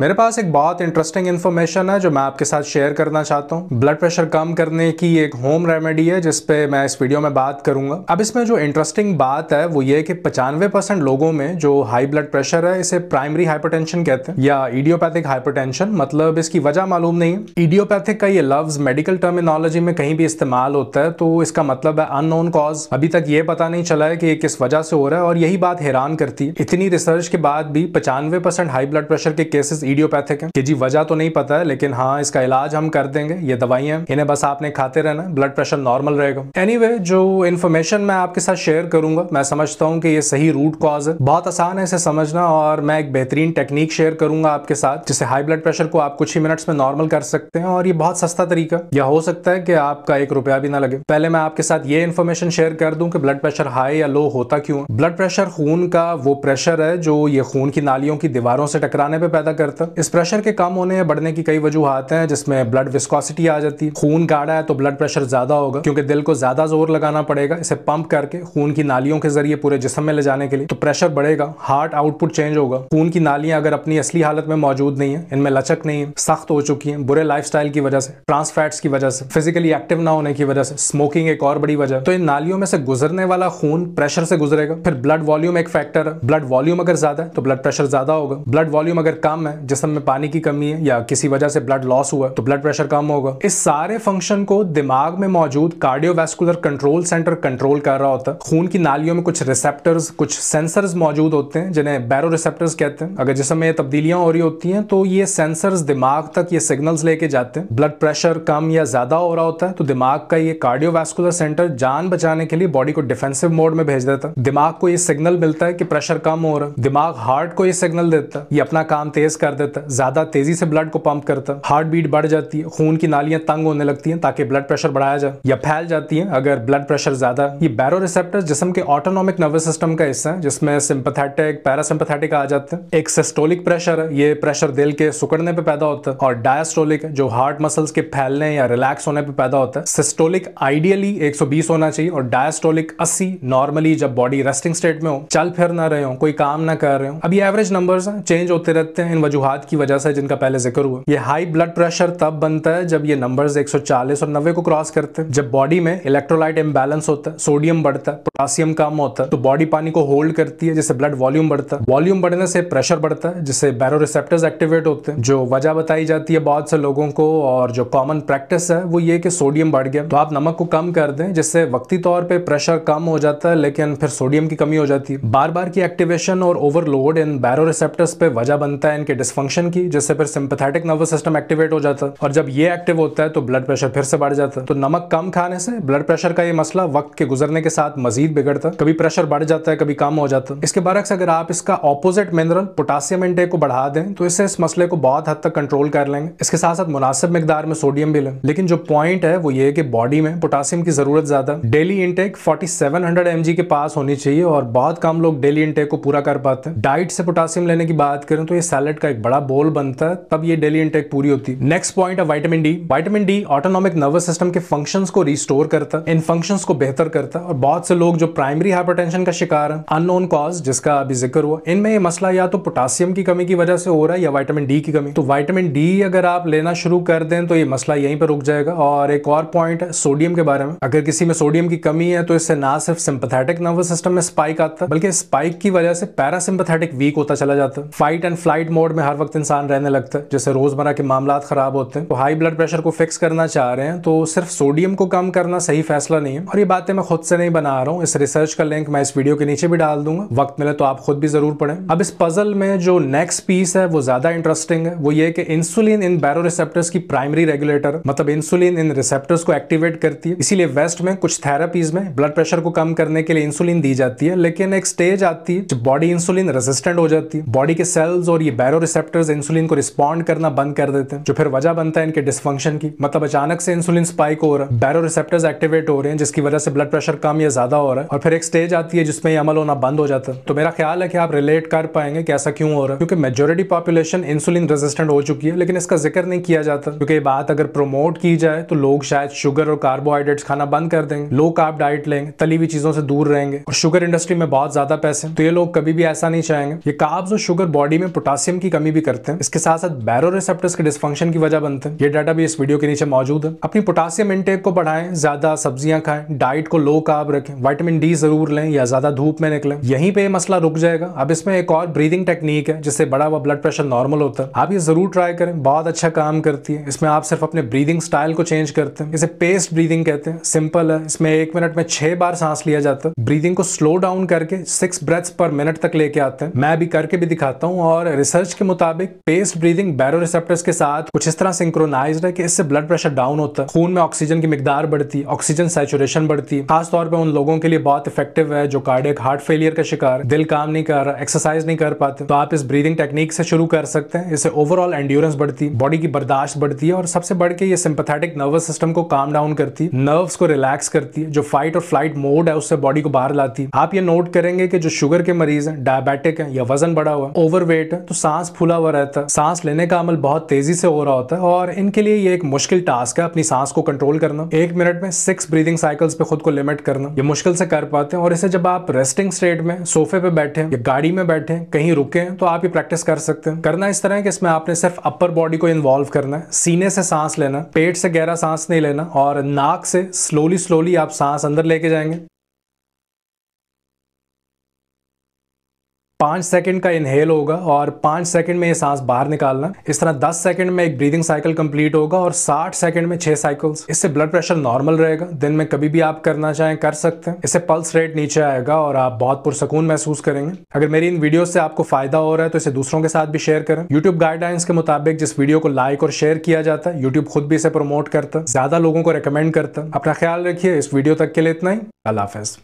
मेरे पास एक बहुत इंटरेस्टिंग इन्फॉर्मेशन है जो मैं आपके साथ शेयर करना चाहता हूँ ब्लड प्रेशर कम करने की एक होम रेमेडी है जिसपे मैं इस वीडियो में बात करूंगा अब इसमें जो इंटरेस्टिंग बात है वो ये कि पचानवे परसेंट लोगों में जो हाई ब्लड प्रेशर है इसे प्राइमरी हाइपरटेंशन कहते हैं या इडियोपैथिक हाइपरटेंशन मतलब इसकी वजह मालूम नहीं है इडियोपैथिक का ये लफ्ज मेडिकल टर्मिनोलॉजी में कहीं भी इस्तेमाल होता है तो इसका मतलब है अननोन कॉज अभी तक ये पता नहीं चला है कि ये किस वजह से हो रहा है और यही बात हैरान करती है इतनी रिसर्च के बाद भी पचानवे हाई ब्लड प्रेशर के केसेस इडियोपैथिक है जी वजह तो नहीं पता है लेकिन हाँ इसका इलाज हम कर देंगे ये दवाइयां इन्हें बस आपने खाते रहना ब्लड प्रेशर नॉर्मल रहेगा एनी anyway, जो इन्फॉर्मेशन मैं आपके साथ शेयर करूंगा मैं समझता हूँ कि ये सही रूट कॉज है बहुत आसान है इसे समझना और मैं एक बेहतरीन टेक्निक शेयर करूंगा आपके साथ जिससे हाई ब्लड प्रेशर को आप कुछ ही मिनट्स में नॉर्मल कर सकते हैं और ये बहुत सस्ता तरीका यह हो सकता है कि आपका एक रुपया भी ना लगे पहले मैं आपके साथ ये इन्फॉर्मेशन शेयर कर दूं कि ब्लड प्रेशर हाई या लो होता क्यों ब्लड प्रेशर खून का वो प्रेशर है जो ये खून की नालियों की दीवारों से टकराने पर पैदा कर करता इस प्रेशर के कम होने या बढ़ने की कई वजूहत हैं जिसमें ब्लड विस्कोसिटी आ जाती है खून गाढ़ा है तो ब्लड प्रेशर ज्यादा होगा क्योंकि दिल को ज्यादा जोर लगाना पड़ेगा इसे पंप करके खून की नालियों के जरिए पूरे जिसम में ले जाने के लिए तो प्रेशर बढ़ेगा हार्ट आउटपुट चेंज होगा खून की नालियां अगर अपनी असली हालत में मौजूद नहीं है इनमें लचक नहीं है सख्त हो चुकी है बुरे लाइफ की वजह से ट्रांसफैट्स की वजह से फिजिकली एक्टिव ना होने की वजह से स्मोकिंग एक और बड़ी वजह तो इन नालियों में से गुजरने वाला खून प्रेशर से गुजरेगा फिर ब्लड वॉल्यूम एक फैक्टर है ब्लड वॉल्यूम अगर ज्यादा है तो ब्लड प्रेशर ज्यादा होगा ब्लड वॉल्यूम अगर कम है जिसम में पानी की कमी है या किसी वजह से ब्लड लॉस हुआ तो ब्लड प्रेशर कम होगा इस सारे फंक्शन को दिमाग में मौजूद कार्डियोवेस्कुलर कंट्रोल सेंटर कंट्रोल कर रहा होता है खून की नालियों में कुछ रिसेप्टर्स कुछ सेंसर्स मौजूद होते हैं जिन्हें बैरो रिसेप्टर्स कहते हैं अगर जिसम में तब्दीलियां हो रही होती हैं तो ये सेंसर्स दिमाग तक ये सिग्नल्स लेके जाते हैं ब्लड प्रेशर कम या ज्यादा हो रहा होता है तो दिमाग का ये कार्डियोवेस्कुलर सेंटर जान बचाने के लिए बॉडी को डिफेंसिव मोड में भेज देता है दिमाग को ये सिग्नल मिलता है कि प्रेशर कम हो रहा है दिमाग हार्ट को ये सिग्नल देता है ये अपना काम तेज कर कर देता है ज़्यादा तेज़ी से ब्लड को पंप करता है हार्ट बीट बढ़ जाती है खून की नालियां तंग होने लगती हैं ताकि ब्लड प्रेशर बढ़ाया जाए या फैल जाती है अगर ब्लड प्रेशर ज़्यादा ये बैरो रिसेप्टर जिसम के ऑटोनॉमिक नर्वस सिस्टम का हिस्सा है जिसमें सिंपथेटिक पैरासिम्पथेटिक आ जाते हैं एक सेस्टोलिक प्रेशर है ये प्रेशर दिल के सुकड़ने पर पैदा होता है और डायस्टोलिक जो हार्ट मसल्स के फैलने या रिलैक्स होने पर पैदा होता है सिस्टोलिक आइडियली एक होना चाहिए और डायस्टोलिक अस्सी नॉर्मली जब बॉडी रेस्टिंग स्टेट में हो चल फिर ना रहे हो कोई काम ना कर रहे हो अभी एवरेज नंबर्स चेंज होते रहते हैं इन वजह वजूहत की वजह से जिनका पहले जिक्र हुआ ये हाई ब्लड प्रेशर तब बनता है जब ये नंबर्स 140 और 90 को क्रॉस करते हैं जब बॉडी में इलेक्ट्रोलाइट इम्बेलेंस होता है सोडियम बढ़ता है पोटासियम कम होता है तो बॉडी पानी को होल्ड करती है जिससे ब्लड वॉल्यूम बढ़ता है वॉल्यूम बढ़ने से प्रेशर बढ़ता है जिससे बैरो रिसेप्टर्स एक्टिवेट होते हैं जो वजह बताई जाती है बहुत से लोगों को और जो कॉमन प्रैक्टिस है वो ये कि सोडियम बढ़ गया तो आप नमक को कम कर दें जिससे वक्ती तौर पर प्रेशर कम हो जाता है लेकिन फिर सोडियम की कमी हो जाती है बार बार की एक्टिवेशन और ओवरलोड इन बैरो रिसेप्टर्स पे वजह बनता है इनके डिस डिसफंक्शन की जिससे फिर सिंपथेटिक नर्वस सिस्टम एक्टिवेट हो जाता है और जब ये एक्टिव होता है तो ब्लड प्रेशर फिर से बढ़ जाता है तो नमक कम खाने से ब्लड प्रेशर का ये मसला वक्त के गुजरने के साथ मजीद बिगड़ता कभी प्रेशर बढ़ जाता है कभी कम हो जाता है इसके बरक्स अगर आप इसका ऑपोजिट मिनरल पोटासियम इंटेक को बढ़ा दें तो इससे इस मसले को बहुत हद तक कंट्रोल कर लेंगे इसके साथ साथ मुनासिब मकदार में सोडियम भी लें लेकिन जो पॉइंट है वो ये कि बॉडी में पोटासियम की जरूरत ज्यादा डेली इनटेक 4700 mg के पास होनी चाहिए और बहुत कम लोग डेली इंटेक को पूरा कर पाते हैं डाइट से पोटासियम लेने की बात करें तो ये सैलड का एक बड़ा बोल बनता है तब ये डेली इंटेक पूरी होती है नेक्स्ट पॉइंट है vitamin D vitamin D autonomic nervous system के फंक्शंस को रिस्टोर करता है इन फंक्शंस को बेहतर करता है और बहुत से लोग जो प्राइमरी हाइपरटेंशन का शिकार है अननोन कॉज जिसका अभी जिक्र हुआ इनमें ये मसला या तो पोटासियम की कमी की वजह से हो रहा है या वाइटामिन डी की कमी तो वाइटामिन डी अगर आप लेना शुरू कर दें तो ये मसला यहीं पर रुक जाएगा और एक और पॉइंट है सोडियम के बारे में अगर किसी में सोडियम की कमी है तो इससे ना सिर्फ सिंपथेटिक नर्वस सिस्टम में स्पाइक आता है बल्कि स्पाइक की वजह से पैरासिम्पथेटिक वीक होता चला जाता है फाइट एंड फ्लाइट मोड में में हर वक्त इंसान रहने लगता है जैसे रोज़मर्रा के मामला ख़राब होते हैं तो हाई ब्लड प्रेशर को फिक्स करना चाह रहे हैं तो सिर्फ सोडियम को कम करना सही फैसला नहीं है और ये बातें मैं खुद से नहीं बना रहा हूँ इस रिसर्च का लिंक मैं इस वीडियो के नीचे भी डाल दूंगा वक्त मिले तो आप खुद भी ज़रूर पढ़े अब इस पजल में जो नेक्स्ट पीस है वो ज़्यादा इंटरेस्टिंग है वो ये कि इंसुलिन इन बैरो रिसेप्टर्स की प्राइमरी रेगुलेटर मतलब इंसुलिन इन रिसेप्टर्स को एक्टिवेट करती है इसीलिए वेस्ट में कुछ थेरेपीज में ब्लड प्रेशर को कम करने के लिए इंसुलिन दी जाती है लेकिन एक स्टेज आती है जब बॉडी इंसुलिन रेजिस्टेंट हो जाती है बॉडी के सेल्स और ये बैरो रिसेप्टर्स इंसुलिन को रिस्पॉन्ड करना बंद कर देते हैं जो फिर वजह बनता है इनके डिसफंक्शन की मतलब अचानक से इंसुलिन स्पाइक हो रहा है बैरो रिसेप्टर्स एक्टिवेट हो रहे हैं जिसकी वजह से ब्लड प्रेशर कम या ज्यादा हो रहा है और फिर एक स्टेज आती है जिसमें अमल होना बंद हो जाता है तो मेरा ख्याल है कि आप रिलेट कर पाएंगे कि ऐसा क्यों हो रहा है क्योंकि मेजोरिटी पॉपुलेशन इंसुलिन रेजिस्टेंट हो चुकी है लेकिन इसका जिक्र नहीं किया जाता क्योंकि ये बात अगर प्रोमोट की जाए तो लोग शायद शुगर और कार्बोहाइड्रेट्स खाना बंद कर देंगे लो कार्ब डाइट लेंगे तली हुई चीजों से दूर रहेंगे और शुगर इंडस्ट्री में बहुत ज्यादा पैसे तो ये लोग कभी भी ऐसा नहीं चाहेंगे ये काब्स और शुगर बॉडी में पोटासियम की कमी कमी भी करते हैं इसके साथ साथ बैरो रिसेप्टर्स के डिस्फंक्शन की वजह बनते हैं ये डाटा भी इस वीडियो के नीचे मौजूद है अपनी पोटासियम इंटेक को बढ़ाएं ज्यादा सब्जियां खाएं डाइट को लो काब रखें वाइटामिन डी जरूर लें या ज्यादा धूप में निकलें यहीं पे मसला रुक जाएगा अब इसमें एक और ब्रीदिंग टेक्निक है जिससे बड़ा हुआ ब्लड प्रेशर नॉर्मल होता है आप ये जरूर ट्राई करें बहुत अच्छा काम करती है इसमें आप सिर्फ अपने ब्रीदिंग स्टाइल को चेंज करते हैं इसे पेस्ट ब्रीदिंग कहते हैं सिंपल है इसमें एक मिनट में छह बार सांस लिया जाता है ब्रीदिंग को स्लो डाउन करके सिक्स ब्रेथ्स पर मिनट तक लेके आते हैं मैं भी करके भी दिखाता हूँ और रिसर्च के मुताबिक पेस्ट ब्रीदिंग बैरो रिसेप्टर्स के साथ कुछ इस तरह सिंक्रोनाइज है कि इससे ब्लड प्रेशर डाउन होता है खून में ऑक्सीजन की मिकदार बढ़ती ऑक्सीजन सेचुरेशन बढ़ती खासतौर पर उन लोगों के लिए बहुत इफेक्टिव है जो कार्डिक हार्ट फेलियर का शिकार दिल काम नहीं कर रहा एक्सरसाइज नहीं कर पाते तो आप इस ब्रीदिंग टेक्निक से शुरू कर सकते हैं इससे ओवरऑल एंड्योरेंस बढ़ती बॉडी की बर्दाश्त बढ़ती है और सबसे बढ़ के ये सिंपथेटिक नर्वस सिस्टम को काम डाउन करती नर्व्स को रिलैक्स करती जो फाइट और फ्लाइट मोड है उससे बॉडी को बाहर लाती आप ये नोट करेंगे कि जो शुगर के मरीज हैं डायबिटिक हैं या वजन बढ़ा हुआ है ओवरवेट है तो सांस फूला हुआ रहता है सांस लेने का अमल बहुत तेजी से हो रहा होता है और इनके लिए ये एक मुश्किल टास्क है अपनी सांस को कंट्रोल करना एक मिनट में सिक्स ब्रीदिंग साइकिल्स पे खुद को लिमिट करना ये मुश्किल से कर पाते हैं और इसे जब आप रेस्टिंग स्टेट में सोफे पे बैठे या गाड़ी में बैठे कहीं रुके हैं तो आप ये प्रैक्टिस कर सकते हैं करना इस तरह है कि इसमें आपने सिर्फ अपर बॉडी को इन्वॉल्व करना है सीने से सांस लेना पेट से गहरा सांस नहीं लेना और नाक से स्लोली स्लोली आप सांस अंदर लेके जाएंगे पांच सेकंड का इनहेल होगा और पांच सेकंड में ये सांस बाहर निकालना इस तरह दस सेकंड में एक ब्रीदिंग साइकिल कंप्लीट होगा और साठ सेकंड में छह साइकिल्स इससे ब्लड प्रेशर नॉर्मल रहेगा दिन में कभी भी आप करना चाहें कर सकते हैं इससे पल्स रेट नीचे आएगा और आप बहुत पुरसकून महसूस करेंगे अगर मेरी इन वीडियो से आपको फायदा हो रहा है तो इसे दूसरों के साथ भी शेयर करें यूट्यूब गाइडलाइंस के मुताबिक जिस वीडियो को लाइक और शेयर किया जाता है यूट्यूब खुद भी इसे प्रमोट करता है ज्यादा लोगों को रिकमेंड करता है अपना ख्याल रखिए इस वीडियो तक के लिए इतना ही अल्लाह हाफिज